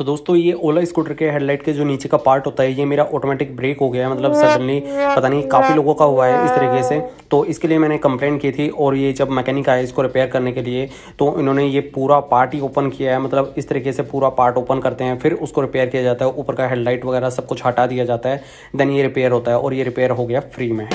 तो दोस्तों ये ओला स्कूटर के हेडलाइट के जो नीचे का पार्ट होता है ये मेरा ऑटोमेटिक ब्रेक हो गया है मतलब सडनली पता नहीं काफ़ी लोगों का हुआ है इस तरीके से तो इसके लिए मैंने कंप्लेन की थी और ये जब मैकेनिक आया इसको रिपेयर करने के लिए तो इन्होंने ये पूरा पार्ट ही ओपन किया है मतलब इस तरीके से पूरा पार्ट ओपन करते हैं फिर उसको रिपेयर किया जाता है ऊपर का हेडलाइट वगैरह सब कुछ हटा दिया जाता है देन ये रिपेयर होता है और ये रिपेयर हो गया फ्री में